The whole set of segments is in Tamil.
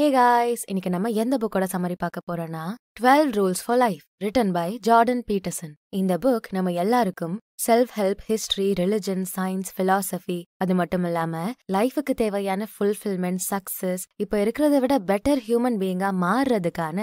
ஹே காய்ஸ் இன்னைக்கு நம்ம எந்த புக்கோட சமரி பார்க்க போறோம்னா twelve rules for life written by Jordan Peterson இந்த புக் நம்ம எல்லாருக்கும் self help history religion science philosophy அது மட்டும் இல்லாம லைஃபுக்கு தேவையான ஃபுல்ஃபில்மெண்ட் சக்சஸ் இப்ப இருக்கிறத விட பெட்டர் ஹியூமன் பீயிங்கா மாறுறதுக்கான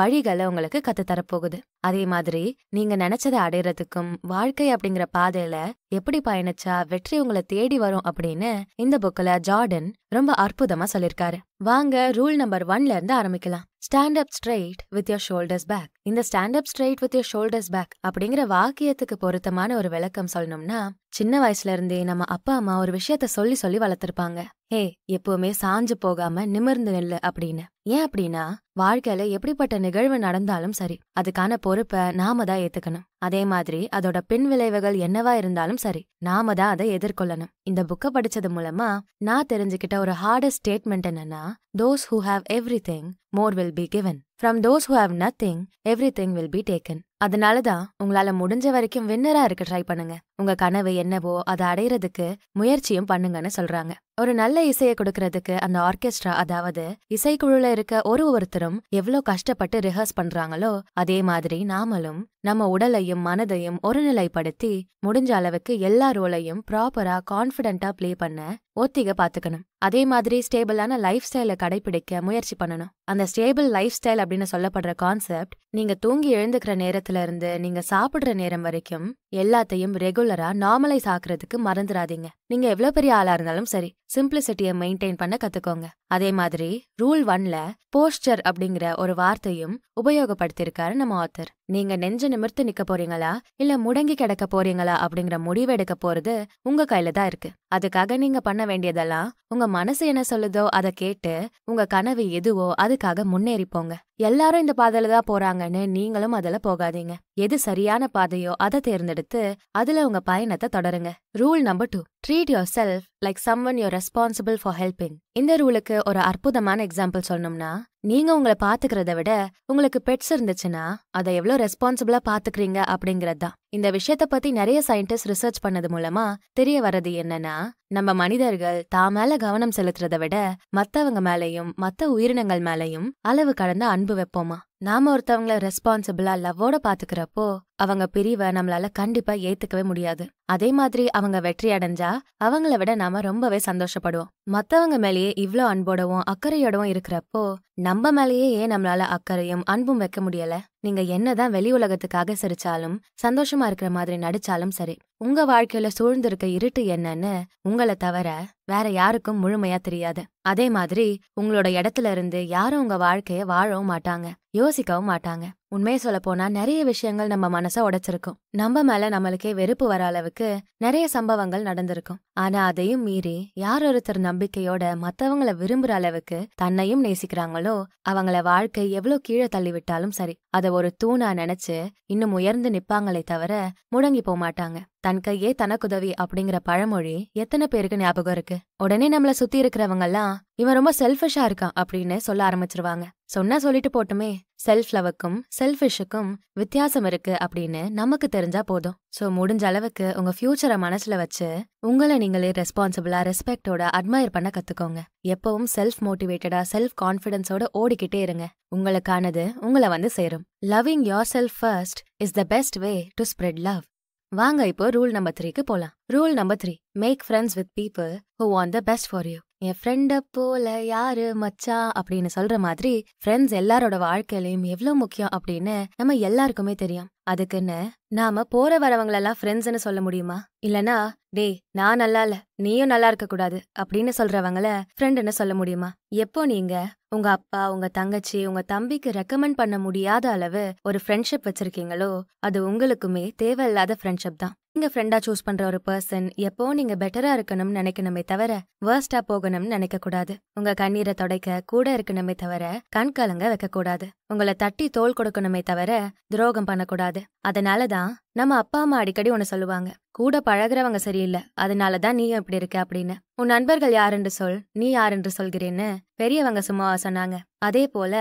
வழிகளை உங்களுக்கு கத்து தரப்போகுது அதே மாதிரி நீங்க நினைச்சதை அடையறதுக்கும் வாழ்க்கை அப்படிங்கிற பாதையில எப்படி பயணிச்சா வெற்றி உங்களை தேடி வரும் அப்படின்னு இந்த புக்ல ஜார்டன் ரொம்ப அற்புதமா சொல்லிருக்காரு வாங்க ரூல் நம்பர் ஒன்ல இருந்து ஆரம்பிக்கலாம் stand up straight with your shoulders back இந்த stand up straight with your shoulders back அப்படிங்கிற வாக்கியத்துக்கு பொருத்தமான ஒரு விளக்கம் சொல்லணும்னா சின்ன வயசுல இருந்தே நம்ம அப்பா அம்மா ஒரு விஷயத்த சொல்லி சொல்லி வளர்த்துருப்பாங்க ஹே எப்பவுமே சாஞ்சு போகாம நிமிர்ந்து நெல்லு அப்படின்னு ஏன் அப்படின்னா வாழ்க்கையில எப்படிப்பட்ட நிகழ்வு நடந்தாலும் சரி அதுக்கான பொறுப்பை நாம தான் ஏத்துக்கணும் அதே மாதிரி அதோட பின் விளைவுகள் என்னவா இருந்தாலும் சரி நாம தான் அதை எதிர்கொள்ளணும் இந்த புக்கை படிச்சது மூலமா நான் தெரிஞ்சுக்கிட்ட ஒரு ஹார்டஸ்ட் ஸ்டேட்மெண்ட் என்னன்னா those who have everything more will be given from those who have nothing everything will be taken அதனால தான் உங்களால முடிஞ்ச வரைக்கும் வின்னரா இருக்க ட்ரை பண்ணுங்க உங்க கனவு என்னவோ அதை அடையிறதுக்கு முயற்சியும் பண்ணுங்கன்னு சொல்றாங்க ஒரு நல்ல இசையை கொடுக்கறதுக்கு அந்த ஆர்கெஸ்ட்ரா அதாவது இசைக்குழுல இருக்க ஒரு ஒருத்தரும் எவ்வளோ கஷ்டப்பட்டு ரிஹர்ஸ் பண்றாங்களோ அதே மாதிரி நாமளும் நம்ம உடலையும் மனதையும் ஒருநிலைப்படுத்தி முடிஞ்ச அளவுக்கு எல்லா ரோலையும் ப்ராப்பரா கான்ஃபிடென்ட்டா பிளே பண்ண ஒத்திக பார்த்துக்கணும் அதே மாதிரி ஸ்டேபிளான லைஃப் ஸ்டைல கடைபிடிக்க முயற்சி பண்ணணும் அந்த ஸ்டேபிள் லைஃப் ஸ்டைல் அப்படின்னு சொல்லப்படுற கான்செப்ட் நீங்க தூங்கி எழுந்துக்கிற நேரத்துல இருந்து நீங்க சாப்பிடுற நேரம் வரைக்கும் எல்லாத்தையும் ரெகுலரா நார்மலைஸ் ஆக்குறதுக்கு மறந்துடாதீங்க நீங்க எவ்வளவு பெரிய ஆளா இருந்தாலும் சரி சிம்பிளிசிட்டியை மெயின்டைன் பண்ண கத்துக்கோங்க அதே மாதிரி ரூல் ஒன்ல போஸ்டர் அப்படிங்கிற ஒரு வார்த்தையும் உபயோகப்படுத்தியிருக்காரு நம்ம ஆத்தர் நீங்க நெஞ்ச நிமிர்த்து நிக்க போறீங்களா இல்ல முடங்கி கிடக்க போறீங்களா அப்படிங்கிற முடிவு போறது உங்க கையில தான் இருக்கு அதுக்காக நீங்க பண்ண வேண்டியதெல்லாம் உங்க மனசு என்ன சொல்லுதோ அதை கேட்டு உங்க கனவு எதுவோ அதுக்காக முன்னேறி போங்க எல்லாரும் இந்த பாதையில தான் போறாங்கன்னு நீங்களும் அதுல போகாதீங்க எது சரியான பாதையோ அதை தேர்ந்தெடுத்து அதுல உங்க பயணத்தை தொடருங்க rule number two treat yourself like someone you're responsible for helping இந்த ரூலுக்கு ஒரு அற்புதமான எக்ஸாம்பிள் சொல்லணும்னா நீங்க உங்களை பாத்துக்கிறத விட உங்களுக்கு பெட்ஸ் இருந்துச்சுன்னா அதை எவ்வளவு ரெஸ்பான்சிபிளா பாத்துக்கிறீங்க அப்படிங்கறது தான் இந்த விஷயத்த பத்தி நிறைய சயின்டிஸ்ட் ரிசர்ச் பண்ணது மூலமா தெரிய வர்றது என்னன்னா நம்ம மனிதர்கள் தான் மேல கவனம் செலுத்துறத விட மத்தவங்க மேலையும் மத்த உயிரினங்கள் மேலையும் அளவு கடந்த அன்பு வைப்போமா நாம ஒருத்தவங்கள ரெஸ்பான்சிபிளா லவ்வோட பாத்துக்கிறப்போ அவங்க பிரிவை நம்மளால கண்டிப்பா ஏத்துக்கவே முடியாது அதே மாதிரி அவங்க வெற்றி அடைஞ்சா அவங்கள விட நாம ரொம்பவே சந்தோஷப்படுவோம் மத்தவங்க மேலேயே இவ்ளோ அன்போடவும் அக்கறையோடவும் இருக்கிறப்போ நம்ம மேலேயே ஏன் நம்மளால அக்கறையும் அன்பும் வைக்க முடியல நீங்க என்னதான் வெளி உலகத்துக்காக சிரிச்சாலும் சந்தோஷமா இருக்கிற மாதிரி நடிச்சாலும் சரி உங்க வாழ்க்கையில சூழ்ந்திருக்க இருட்டு என்னன்னு உங்களை தவிர வேற யாருக்கும் முழுமையா தெரியாது அதே மாதிரி உங்களோட இடத்துல இருந்து யாரும் உங்க வாழ்க்கைய வாழவும் மாட்டாங்க யோசிக்கவும் மாட்டாங்க உண்மையை போனா நிறைய விஷயங்கள் நம்ம மனசை உடைச்சிருக்கும் நம்ம மேல நம்மளுக்கே வெறுப்பு வர அளவுக்கு நிறைய சம்பவங்கள் நடந்திருக்கும் ஆனா அதையும் மீறி யார் ஒருத்தர் நம்பிக்கையோட மத்தவங்கள விரும்புற அளவுக்கு தன்னையும் நேசிக்கிறாங்களோ அவங்கள வாழ்க்கை எவ்வளவு கீழே தள்ளி விட்டாலும் சரி அதை ஒரு தூணா நினைச்சு இன்னும் உயர்ந்து நிப்பாங்களே தவிர முடங்கி போக மாட்டாங்க தன் கையே தனக்குதவி அப்படிங்கிற பழமொழி எத்தனை பேருக்கு ஞாபகம் இருக்கு உடனே நம்மள சுத்தி இருக்கிறவங்க எல்லாம் இவன் ரொம்ப செல்ஃபிஷா இருக்கான் அப்படின்னு சொல்ல ஆரம்பிச்சிருவாங்க சொன்னா சொல்லிட்டு போட்டுமே செல்ஃப் லவுக்கும் செல்ஃபிஷுக்கும் வித்தியாசம் இருக்கு அப்படின்னு நமக்கு தெரிஞ்சா போதும் ஸோ முடிஞ்ச அளவுக்கு உங்க ஃபியூச்சரை மனசுல வச்சு உங்களை நீங்களே ரெஸ்பான்சிபிளா ரெஸ்பெக்டோட அட்மயர் பண்ண கத்துக்கோங்க எப்பவும் செல்ஃப் மோட்டிவேட்டடா செல்ஃப் கான்ஃபிடன்ஸோட ஓடிக்கிட்டே இருங்க உங்களுக்கானது உங்களை வந்து சேரும் loving yourself first is the best way to spread love வாங்க இப்போ ரூல் நம்பர் த்ரீக்கு போலாம் rule number three make friends with people who want the best for you என் ஃப்ரெண்டை போல யாரு மச்சா அப்படின்னு சொல்ற மாதிரி ஃப்ரெண்ட்ஸ் எல்லாரோட வாழ்க்கையிலையும் எவ்வளவு முக்கியம் அப்படின்னு நம்ம எல்லாருக்குமே தெரியும் அதுக்குன்னு நாம போற வரவங்களெல்லாம் ஃப்ரெண்ட்ஸ்னு சொல்ல முடியுமா இல்லனா டேய் நான் நல்லா இல்ல நீயும் நல்லா இருக்க கூடாது அப்படின்னு சொல்றவங்கள ஃப்ரெண்டுன்னு சொல்ல முடியுமா எப்போ நீங்க உங்க அப்பா உங்க தங்கச்சி உங்க தம்பிக்கு ரெக்கமெண்ட் பண்ண முடியாத அளவு ஒரு ஃப்ரெண்ட்ஷிப் வச்சிருக்கீங்களோ அது உங்களுக்குமே தேவையில்லாத ஃப்ரெண்ட்ஷிப் தான் நீங்க ஃப்ரெண்டாக சூஸ் பண்ணுற ஒரு பர்சன் எப்போ நீங்கள் பெட்டராக இருக்கணும்னு நினைக்கணுமே தவிர வேர்ஸ்டாக போகணும்னு நினைக்கக்கூடாது உங்கள் கண்ணீரை தொடைக்க கூட இருக்கணுமே தவிர கண்கலங்க வைக்கக்கூடாது உங்களை தட்டி தோல் கொடுக்கணுமே தவிர துரோகம் பண்ணக்கூடாது அதனால தான் நம்ம அப்பா அம்மா அடிக்கடி ஒன்று சொல்லுவாங்க கூட பழகிறவங்க சரியில்லை அதனால தான் நீயும் இப்படி இருக்க அப்படின்னு உன் நண்பர்கள் யாருன்னு சொல் நீ யாருன்னு சொல்கிறேன்னு பெரியவங்க சும்மாவா சொன்னாங்க அதே போல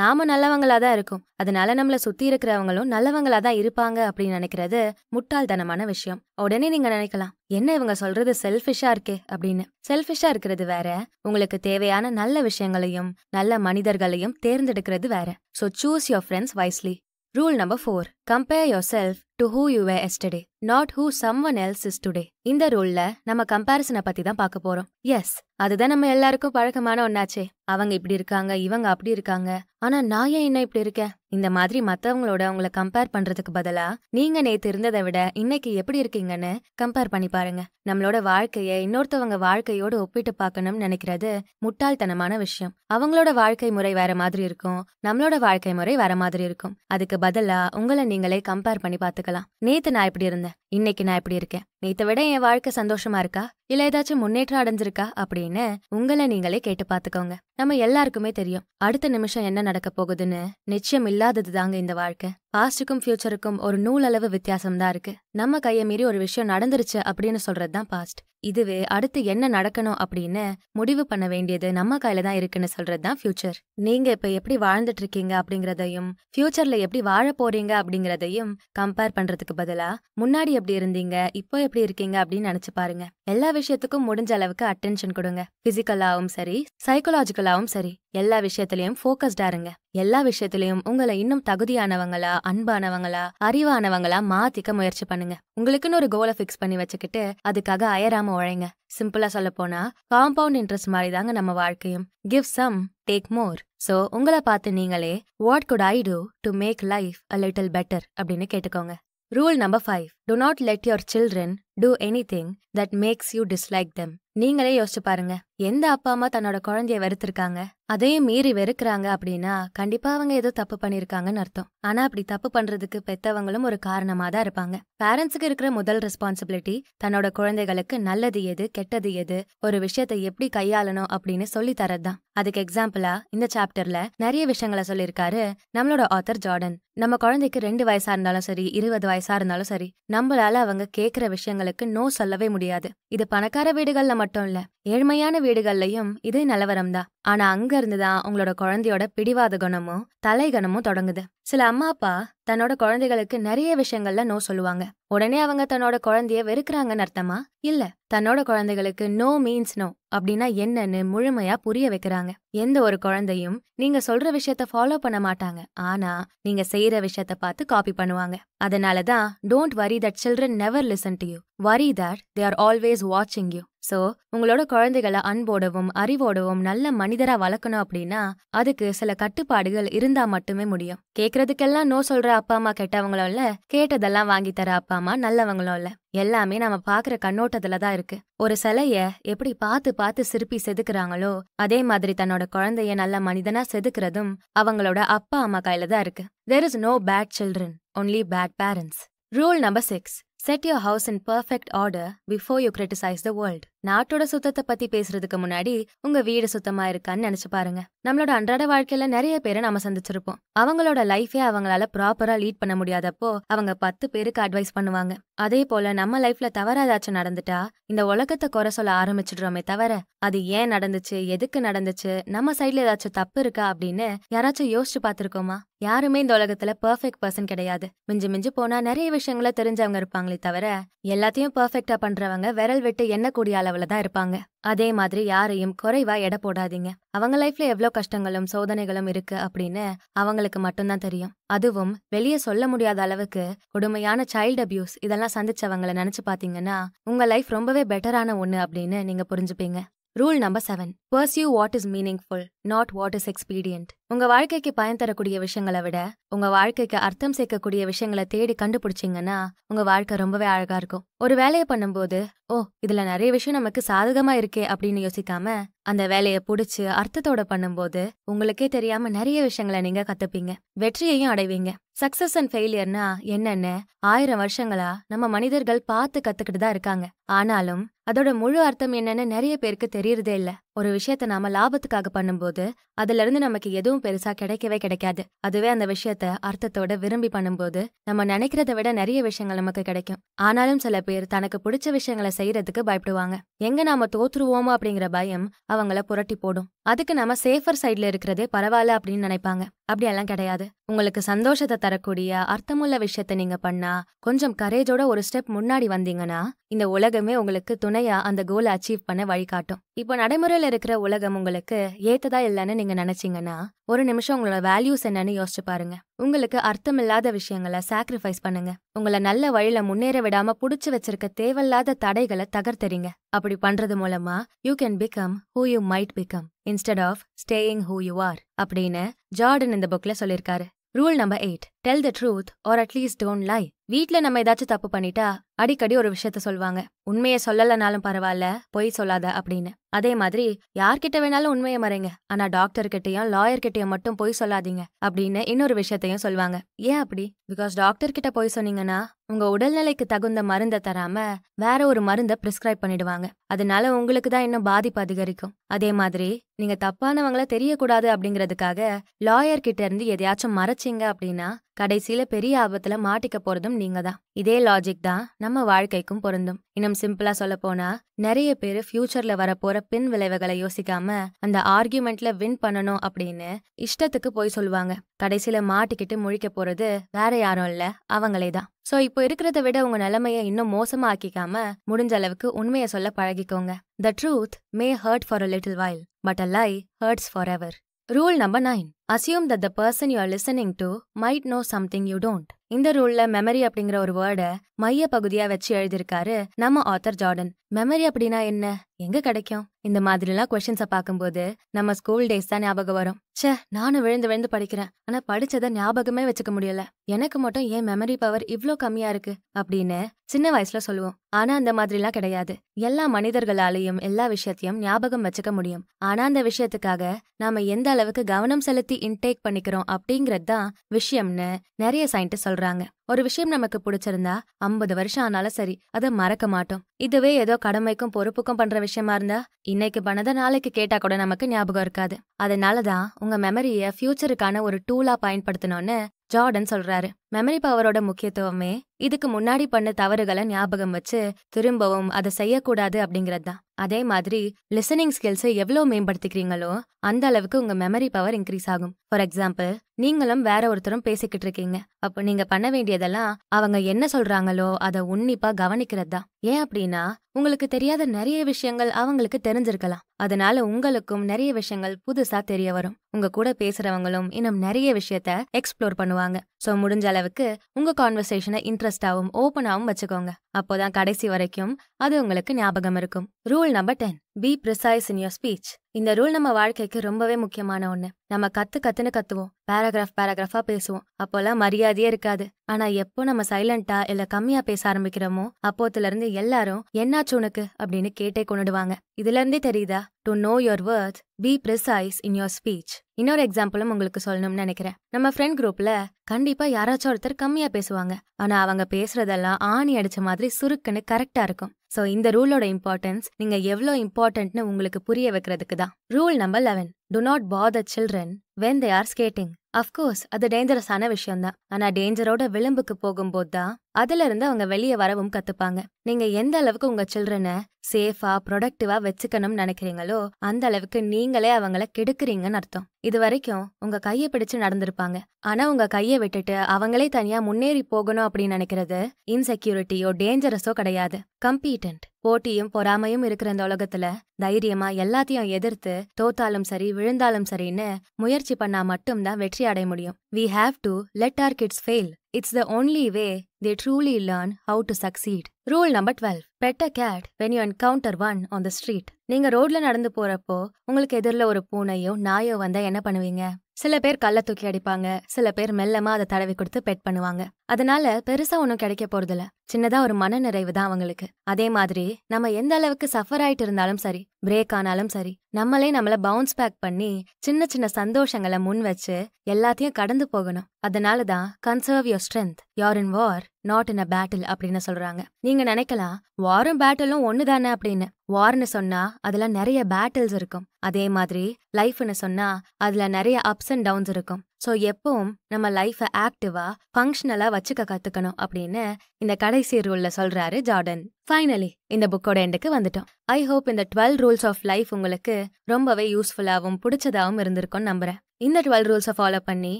நாம நல்லவங்களா தான் இருக்கும் அதனால நம்மள சுத்தி இருக்கிறவங்களும் நல்லவங்களா தான் இருப்பாங்க அப்படின்னு நினைக்கிறது முட்டாள்தனமான விஷயம் உடனே நீங்க நினைக்கலாம் என்ன இவங்க சொல்றது செல்ஃபிஷா இருக்கே அப்படின்னு செல்ஃபிஷா இருக்கிறது வேற உங்களுக்கு தேவையான நல்ல விஷயங்களையும் நல்ல மனிதர்களையும் தேர்ந்தெடுக்கிறது வேற so choose your friends wisely rule number four compare yourself to who you were yesterday not who someone else is today இந்த ரோல்ல நம்ம கம்பாரிசனை பத்தி தான் பார்க்க போறோம் எஸ் அதுதான் நம்ம எல்லாருக்கும் பழக்கமான ஒன்னாச்சே அவங்க இப்படி இருக்காங்க இவங்க அப்படி இருக்காங்க ஆனா நான் ஏன் என்ன இப்படி இருக்கேன் இந்த மாதிரி மத்தவங்களோட அவங்கள கம்பேர் பண்றதுக்கு பதிலா நீங்க நேத்து இருந்ததை விட இன்னைக்கு எப்படி இருக்கீங்கன்னு கம்பேர் பண்ணி பாருங்க நம்மளோட வாழ்க்கைய இன்னொருத்தவங்க வாழ்க்கையோடு ஒப்பிட்டு பார்க்கணும்னு நினைக்கிறது முட்டாள்தனமான விஷயம் அவங்களோட வாழ்க்கை முறை வேற மாதிரி இருக்கும் நம்மளோட வாழ்க்கை முறை வேற மாதிரி இருக்கும் அதுக்கு பதிலா உங்களை நீங்களே கம்பேர் பண்ணி பார்த்து பார்த்துக்கலாம் நேத்து நான் எப்படி இருந்தேன் இன்னைக்கு நான் எப்படி இருக்கேன் நேத்த விட என் வாழ்க்கை சந்தோஷமா இருக்கா இல்ல ஏதாச்சும் முன்னேற்றம் அடைஞ்சிருக்கா அப்படின்னு உங்களை நீங்களே கேட்டு பாத்துக்கோங்க நம்ம எல்லாருக்குமே தெரியும் அடுத்த நிமிஷம் என்ன நடக்க போகுதுன்னு நிச்சயம் இல்லாதது தாங்க இந்த வாழ்க்கை பாஸ்டுக்கும் ஃபியூச்சருக்கும் ஒரு நூலளவு வித்தியாசம் தான் இருக்கு நம்ம கையை மீறி ஒரு விஷயம் நடந்துருச்சு அப்படின்னு சொல்றது தான் பாஸ்ட் இதுவே அடுத்து என்ன நடக்கணும் அப்படின்னு முடிவு பண்ண வேண்டியது நம்ம கையில தான் இருக்குன்னு சொல்றது தான் ஃபியூச்சர் நீங்க இப்ப எப்படி வாழ்ந்துட்டு இருக்கீங்க அப்படிங்கிறதையும் ஃபியூச்சர்ல எப்படி வாழ போறீங்க அப்படிங்கிறதையும் கம்பேர் பண்றதுக்கு பதிலா முன்னாடி எப்படி இருந்தீங்க இப்போ எப்படி இருக்கீங்க அப்படின்னு நினைச்சு பாருங்க எல்லா விஷயத்துக்கும் முடிஞ்ச அளவுக்கு அட்டென்ஷன் கொடுங்க பிசிக்கலாவும் சரி சைக்கலாஜிக்கலாவும் சரி எல்லா விஷயத்திலயும் போக்கஸ்டா இருங்க எல்லா விஷயத்திலையும் உங்களை இன்னும் தகுதியானவங்களா அன்பானவங்களா அறிவானவங்களா மாத்திக்க முயற்சி பண்ணுங்க உங்களுக்குன்னு ஒரு கோலை ஃபிக்ஸ் பண்ணி வச்சுக்கிட்டு அதுக்காக அயராம உழைங்க சிம்பிளா சொல்ல போனா காம்பவுண்ட் இன்ட்ரெஸ்ட் மாதிரி தாங்க நம்ம வாழ்க்கையும் give some take more so உங்களை பார்த்து நீங்களே what good I do to make life a little better அப்படின்னு கேட்டுக்கோங்க rule number five do not let your children do anything that makes you dislike them நீங்களே யோசிச்சு பாருங்க எந்த அப்பா அம்மா தன்னோட குழந்தைய வெறுத்திருக்காங்க அதையும் மீறி வெறுக்கிறாங்க அப்படின்னா கண்டிப்பா அவங்க ஏதோ தப்பு பண்ணிருக்காங்கன்னு அர்த்தம் ஆனா அப்படி தப்பு பண்றதுக்கு பெத்தவங்களும் ஒரு காரணமா தான் இருப்பாங்க பேரண்ட்ஸுக்கு இருக்கிற முதல் ரெஸ்பான்சிபிலிட்டி தன்னோட குழந்தைகளுக்கு நல்லது எது கெட்டது எது ஒரு விஷயத்தை எப்படி கையாளணும் அப்படின்னு சொல்லி தரதுதான் அதுக்கு எக்ஸாம்பிளா இந்த சாப்டர்ல நிறைய விஷயங்களை சொல்லியிருக்காரு நம்மளோட ஆத்தர் ஜார்டன் நம்ம குழந்தைக்கு ரெண்டு வயசா இருந்தாலும் சரி இருபது வயசா இருந்தாலும் சரி நம்மளால அவங்க கேட்கிற விஷயங்களுக்கு நோ சொல்லவே முடியாது இது பணக்கார வீடுகள்ல மட்டும் இல்ல ஏழ்மையான வீடுகள்லயும் இதே நிலவரம் தான் ஆனா அங்க இருந்து தான் உங்களோட குழந்தையோட பிடிவாத குணமும் தலைகணமும் தொடங்குது சில அம்மா அப்பா தன்னோட குழந்தைகளுக்கு நிறைய விஷயங்கள்ல நோ சொல்லுவாங்க உடனே அவங்க தன்னோட குழந்தைய வெறுக்கிறாங்கன்னு அர்த்தமா இல்ல தன்னோட குழந்தைகளுக்கு நோ மீன்ஸ் நோ அப்படின்னா என்னன்னு முழுமையா புரிய வைக்கிறாங்க எந்த ஒரு குழந்தையும் நீங்க சொல்ற விஷயத்த ஃபாலோ பண்ண மாட்டாங்க ஆனா நீங்க செய்யற விஷயத்த பார்த்து காப்பி பண்ணுவாங்க அதனாலதான் don't worry that children never listen to you worry that they are always வாட்சிங் யூ ஸோ உங்களோட குழந்தைகளை அன்போடவும் அறிவோடவும் நல்ல மனிதராக வளர்க்கணும் அப்படின்னா அதுக்கு சில கட்டுப்பாடுகள் இருந்தால் மட்டுமே முடியும் கேட்கறதுக்கெல்லாம் நோ சொல்கிற அப்பா அம்மா கெட்டவங்களும் இல்லை கேட்டதெல்லாம் வாங்கி தர அப்பா அம்மா நல்லவங்களும் இல்லை எல்லாமே நம்ம பார்க்குற கண்ணோட்டத்தில் தான் இருக்கு ஒரு சிலைய எப்படி பார்த்து பார்த்து சிரிப்பி செதுக்குறாங்களோ அதே மாதிரி தன்னோட குழந்தைய நல்ல மனிதனா செதுக்குறதும் அவங்களோட அப்பா அம்மா கையில தான் இருக்கு there is no bad children only bad parents rule number six set your house in perfect order before you criticize the world நாட்டோட சுத்தத்தை பத்தி பேசுறதுக்கு முன்னாடி உங்க வீடு சுத்தமா இருக்கான்னு நினைச்சு பாருங்க நம்மளோட அன்றாட வாழ்க்கையில நிறைய பேரை நம்ம சந்திச்சிருப்போம் அவங்களோட லைஃபே அவங்களால ப்ராப்பரா லீட் பண்ண முடியாதப்போ அவங்க பத்து பேருக்கு அட்வைஸ் பண்ணுவாங்க அதே போல நம்ம லைஃப்ல தவறாதாச்சும் ஏதாச்சும் நடந்துட்டா இந்த உலகத்தை குறை சொல்ல ஆரம்பிச்சிடுறோமே தவிர அது ஏன் நடந்துச்சு எதுக்கு நடந்துச்சு நம்ம சைட்ல ஏதாச்சும் தப்பு இருக்கா அப்படின்னு யாராச்சும் யோசிச்சு பார்த்திருக்கோமா யாருமே இந்த உலகத்துல பெர்ஃபெக்ட் பர்சன் கிடையாது மிஞ்சு மிஞ்சு போனா நிறைய விஷயங்கள தெரிஞ்சவங்க இருப்பாங்களே தவிர எல்லாத்தையும் பெர்ஃபெக்டா பண்றவங்க விரல் விட்டு எண்ணக்கூடிய கூடிய தான் இருப்பாங்க அதே மாதிரி யாரையும் குறைவா எடை போடாதீங்க அவங்க லைஃப்ல எவ்வளோ கஷ்டங்களும் சோதனைகளும் இருக்கு அப்படின்னு அவங்களுக்கு மட்டும்தான் தெரியும் அதுவும் வெளியே சொல்ல முடியாத அளவுக்கு கொடுமையான சைல்டு அபியூஸ் இதெல்லாம் சந்திச்சவங்களை நினைச்சு பாத்தீங்கன்னா உங்க லைஃப் ரொம்பவே பெட்டரான ஒன்று அப்படின்னு நீங்க புரிஞ்சுப்பீங்க rule number seven pursue what is meaningful not what is expedient உங்க வாழ்க்கைக்கு பயன் தரக்கூடிய விஷயங்களை விட உங்க வாழ்க்கைக்கு அர்த்தம் சேர்க்கக்கூடிய விஷயங்களை தேடி கண்டுபிடிச்சிங்கன்னா உங்க வாழ்க்கை ரொம்பவே அழகா இருக்கும் ஒரு வேலையை பண்ணும்போது ஓ இதுல நிறைய விஷயம் நமக்கு சாதகமா இருக்கே அப்படின்னு யோசிக்காம அந்த வேலையை பிடிச்சி அர்த்தத்தோட பண்ணும்போது உங்களுக்கே தெரியாம நிறைய விஷயங்களை நீங்க கத்துப்பீங்க வெற்றியையும் அடைவீங்க சக்சஸ் அண்ட் ஃபெயிலியர்னா என்னென்ன ஆயிரம் வருஷங்களா நம்ம மனிதர்கள் பார்த்து கத்துக்கிட்டு தான் இருக்காங்க ஆனாலும் அதோட முழு அர்த்தம் என்னன்னு நிறைய பேருக்கு தெரியறதே இல்லை ஒரு விஷயத்த நாம லாபத்துக்காக பண்ணும்போது அதுல இருந்து நமக்கு எதுவும் பெருசா கிடைக்கவே கிடைக்காது அதுவே அந்த விஷயத்த அர்த்தத்தோட விரும்பி பண்ணும்போது நம்ம நினைக்கிறத விட நிறைய விஷயங்கள் நமக்கு கிடைக்கும் ஆனாலும் சில பேர் தனக்கு பிடிச்ச விஷயங்களை செய்யறதுக்கு பயப்படுவாங்க எங்க நாம தோத்துருவோமோ அப்படிங்கிற பயம் அவங்கள புரட்டி போடும் அதுக்கு நாம சேஃபர் சைட்ல இருக்கிறதே பரவாயில்ல அப்படின்னு நினைப்பாங்க அப்படியெல்லாம் கிடையாது உங்களுக்கு சந்தோஷத்தை தரக்கூடிய அர்த்தமுள்ள விஷயத்த நீங்க பண்ணா கொஞ்சம் கரேஜோட ஒரு ஸ்டெப் முன்னாடி வந்தீங்கன்னா இந்த உலகமே உங்களுக்கு துணையா அந்த கோலை அச்சீவ் பண்ண வழிகாட்டும் இப்போ நடைமுறையில் இருக்கிற உலகம் உங்களுக்கு ஏத்ததா இல்லைன்னு நீங்க நினைச்சீங்கன்னா ஒரு நிமிஷம் உங்களோட வேல்யூஸ் என்னன்னு யோசிச்சு பாருங்க உங்களுக்கு அர்த்தம் இல்லாத விஷயங்களை சாக்ரிஃபைஸ் பண்ணுங்க உங்களை நல்ல வழியில முன்னேற விடாம புடிச்சு வச்சிருக்க தேவையில்லாத தடைகளை தகர்த்தறீங்க அப்படி பண்றது மூலமா you can become who you might become instead of staying who you are அப்படின்னு ஜார்டன் இந்த புக்ல சொல்லியிருக்காரு Rule number 8 tell the truth or at least don't lie வீட்ல நம்ம ஏதாச்சும் தப்பு பண்ணிட்டா அடிக்கடி ஒரு விஷயத்த சொல்லுவாங்க உண்மையை சொல்லலனாலும் பரவாயில்ல பொய் சொல்லாத அப்படின்னு அதே மாதிரி யார்கிட்ட வேணாலும் உண்மையை மறைங்க ஆனா டாக்டர் கிட்டயும் லாயர் கிட்டயும் மட்டும் பொய் சொல்லாதீங்க அப்படின்னு இன்னொரு விஷயத்தையும் சொல்லுவாங்க ஏன் அப்படி பிகாஸ் டாக்டர் கிட்ட பொய் சொன்னீங்கன்னா உங்க உடல்நிலைக்கு தகுந்த மருந்தை தராம வேற ஒரு மருந்தை பிரிஸ்கிரைப் பண்ணிடுவாங்க அதனால உங்களுக்கு தான் இன்னும் பாதிப்பு அதிகரிக்கும் அதே மாதிரி நீங்க தப்பானவங்கள தெரியக்கூடாது அப்படிங்கிறதுக்காக லாயர் கிட்ட இருந்து எதையாச்சும் மறைச்சிங்க அப்படின்னா கடைசியில பெரிய ஆபத்துல மாட்டிக்க போறதும் நீங்க தான் இதே லாஜிக் தான் நம்ம வாழ்க்கைக்கும் பொருந்தும் இன்னும் சிம்பிளா சொல்ல போனா நிறைய பேர் ஃபியூச்சர்ல வரப்போற பின் விளைவுகளை யோசிக்காம அந்த ஆர்கியூமெண்ட்ல வின் பண்ணணும் அப்படின்னு இஷ்டத்துக்கு போய் சொல்லுவாங்க கடைசியில மாட்டிக்கிட்டு முழிக்க போறது வேற யாரும் இல்ல அவங்களே தான் சோ இப்போ இருக்கிறத விட உங்க நிலைமைய இன்னும் மோசமா ஆக்கிக்காம முடிஞ்ச அளவுக்கு உண்மையை சொல்ல பழகிக்கோங்க the truth may hurt for a little while but a lie hurts forever rule number nine assume that the person you are listening to might know something you don't இந்த ரூல்ல மெமரி அப்படிங்கிற ஒரு வேர்டை மைய பகுதியா வச்சு எழுதியிருக்காரு நம்ம ஆத்தர் ஜார்டன் மெமரி அப்படின்னா என்ன எங்க கிடைக்கும் இந்த மாதிரிலாம் கொஸ்டின்ஸை பார்க்கும்போது நம்ம ஸ்கூல் டேஸ் தான் ஞாபகம் வரும் சே நானும் விழுந்து விழுந்து படிக்கிறேன் ஆனா படிச்சதை ஞாபகமே வச்சுக்க முடியல எனக்கு மட்டும் ஏன் மெமரி பவர் இவ்வளோ கம்மியா இருக்கு அப்படின்னு சின்ன வயசுல சொல்லுவோம் ஆனா அந்த மாதிரிலாம் கிடையாது எல்லா மனிதர்களாலையும் எல்லா விஷயத்தையும் ஞாபகம் வச்சுக்க முடியும் ஆனா அந்த விஷயத்துக்காக நாம எந்த அளவுக்கு கவனம் செலுத்தி பத்தி இன்டேக் பண்ணிக்கிறோம் அப்படிங்கிறது தான் விஷயம்னு நிறைய சயின்டிஸ்ட் சொல்றாங்க ஒரு விஷயம் நமக்கு பிடிச்சிருந்தா ஐம்பது வருஷம் ஆனாலும் சரி அதை மறக்க மாட்டோம் இதுவே ஏதோ கடமைக்கும் பொறுப்புக்கும் பண்ற விஷயமா இருந்தா இன்னைக்கு பண்ணத நாளைக்கு கேட்டா கூட நமக்கு ஞாபகம் இருக்காது அதனாலதான் உங்க மெமரிய ஃபியூச்சருக்கான ஒரு டூலா பயன்படுத்தணும்னு ஜார்டன் சொல்றாரு மெமரி பவரோட முக்கியத்துவமே இதுக்கு முன்னாடி பண்ண தவறுகளை ஞாபகம் வச்சு திரும்பவும் அதை செய்யக்கூடாது அப்படிங்கிறது தான் அதே மாதிரி லிசனிங் ஸ்கில்ஸை எவ்வளோ மேம்படுத்திக்கிறீங்களோ அந்த அளவுக்கு உங்க மெமரி பவர் இன்க்ரீஸ் ஆகும் ஃபார் எக்ஸாம்பிள் நீங்களும் வேற ஒருத்தரும் பேசிக்கிட்டு இருக்கீங்க அப்போ நீங்க பண்ண வேண்டியதெல்லாம் அவங்க என்ன சொல்றாங்களோ அதை உன்னிப்பா கவனிக்கிறது தான் ஏன் அப்படின்னா உங்களுக்கு தெரியாத நிறைய விஷயங்கள் அவங்களுக்கு தெரிஞ்சிருக்கலாம் அதனால உங்களுக்கும் நிறைய விஷயங்கள் புதுசா தெரிய வரும் உங்க கூட பேசுறவங்களும் இன்னும் நிறைய விஷயத்த எக்ஸ்ப்ளோர் பண்ணுவாங்க சோ முடிஞ்ச அளவுக்கு உங்க கான்வர்சேஷனை இன்ட்ரெஸ்ட் இன்ட்ரெஸ்டாகவும் ஓப்பனாகவும் வச்சுக்கோங்க அப்போதான் கடைசி வரைக்கும் அது உங்களுக்கு ஞாபகம் இருக்கும் rule number ten be precise in your speech இந்த ரூல் நம்ம வாழ்க்கைக்கு ரொம்பவே முக்கியமான ஒன்று நம்ம கத்து கத்துன்னு கத்துவோம் பேராகிராஃப் பேராகிராஃபா பேசுவோம் அப்போல்லாம் மரியாதையே இருக்காது ஆனா எப்போ நம்ம சைலண்டா இல்ல கம்மியா பேச ஆரம்பிக்கிறோமோ அப்போத்துல இருந்து எல்லாரும் என்னாச்சு உனக்கு அப்படின்னு கேட்டே கொண்டுடுவாங்க இதுல இருந்தே தெரியுதா to know your worth be precise in your speech இன்னொரு எக்ஸாம்பிளும் உங்களுக்கு சொல்லணும்னு நினைக்கிறேன் நம்ம ஃப்ரெண்ட் குரூப்ல கண்டிப்பா யாராச்சும் ஒருத்தர் கம்மியா பேசுவாங்க ஆனா அவங்க பேசுறதெல்லாம் ஆணி அடிச்ச மாதிரி சுருக்குன்னு கரெக்டா இருக்கும் ஸோ இந்த ரூலோட இம்பார்ட்டன்ஸ் நீங்க எவ்வளோ இம்பார்ட்டன்ட்னு உங்களுக்கு புரிய வைக்கிறதுக்கு தான் rule number eleven do not bother children when they are skating of course அது டேஞ்சரஸான விஷயம்தான் ஆனா டேஞ்சரோட விளிம்புக்கு போகும்போது தான் அதுல இருந்து அவங்க வெளியே வரவும் கத்துப்பாங்க நீங்க எந்த அளவுக்கு உங்க சில்ட்ரனை சேஃபா ப்ரொடக்டிவா வச்சுக்கணும்னு நினைக்கிறீங்களோ அந்த அளவுக்கு நீங்களே அவங்கள கெடுக்குறீங்கன்னு அர்த்தம் இது வரைக்கும் உங்க கையை பிடிச்சு நடந்திருப்பாங்க ஆனா உங்க கையை விட்டுட்டு அவங்களே தனியா முன்னேறி போகணும் அப்படின்னு நினைக்கிறது இன்செக்யூரிட்டியோ டேஞ்சரஸோ கிடையாது கம்பீட்டன்ட் போட்டியும் பொறாமையும் இருக்கிற இந்த உலகத்துல தைரியமா எல்லாத்தையும் எதிர்த்து தோத்தாலும் சரி விழுந்தாலும் சரின்னு முயற்சி பண்ணா மட்டும்தான் வெற்றி அடைய முடியும் we have to let our kids fail it's the only way they truly learn how to succeed rule number twelve pet a cat when you encounter one on the street நீங்க ரோட்ல நடந்து போறப்போ உங்களுக்கு எதிரில் ஒரு பூனையோ நாயோ வந்தா என்ன பண்ணுவீங்க சில பேர் கல்ல தூக்கி அடிப்பாங்க சில பேர் மெல்லமா அதை தடவி கொடுத்து பெட் பண்ணுவாங்க அதனால பெருசா ஒன்றும் கிடைக்க போறதில்ல சின்னதா ஒரு மன நிறைவு தான் அவங்களுக்கு அதே மாதிரி நம்ம எந்த அளவுக்கு சஃபர் ஆயிட்டு இருந்தாலும் சரி பிரேக் ஆனாலும் சரி நம்மளே நம்மள பவுன்ஸ் பேக் பண்ணி சின்ன சின்ன சந்தோஷங்களை முன் வச்சு எல்லாத்தையும் கடந்து போகணும் அதனால தான் conserve your strength your in war not in a battle அப்படின்னு சொல்றாங்க நீங்க நினைக்கலாம் வாரும் பேட்டிலும் ஒன்னு தானே அப்படின்னு வார்னு சொன்னா அதுல நிறைய பேட்டில்ஸ் இருக்கும் அதே மாதிரி லைஃப்னு சொன்னா அதுல நிறைய அப்ஸ் அண்ட் டவுன்ஸ் இருக்கும் ஸோ எப்பவும் நம்ம லைஃப ஆக்டிவா ஃபங்க்ஷனலா வச்சுக்க கத்துக்கணும் அப்படின்னு இந்த கடைசி ரூல்ல சொல்றாரு ஜார்டன் ஃபைனலி இந்த புக்கோட எண்டுக்கு வந்துட்டோம் ஐ ஹோப் இந்த டுவெல் ரூல்ஸ் ஆஃப் லைஃப் உங்களுக்கு ரொம்பவே யூஸ்ஃபுல்லாகவும் பிடிச்சதாகவும் இருந்திருக்கும்னு நம்புறேன் இந்த டுவெல் ரூல்ஸை ஃபாலோ பண்ணி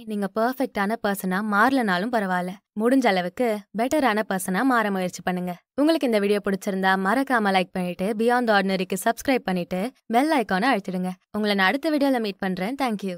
நீங்கள் பர்ஃபெக்டான பர்சனாக மாறலனாலும் பரவாயில்ல முடிஞ்ச அளவுக்கு பெட்டரான பர்சனாக மாற முயற்சி பண்ணுங்க உங்களுக்கு இந்த வீடியோ பிடிச்சிருந்தா மறக்காம லைக் பண்ணிட்டு பியாண்ட் ஆர்டினரிக்கு சப்ஸ்கிரைப் பண்ணிட்டு பெல் ஐக்கானை அழுத்திடுங்க உங்களை நான் அடுத்த வீடியோவில் மீட் பண்ணுறேன் தேங்க்யூ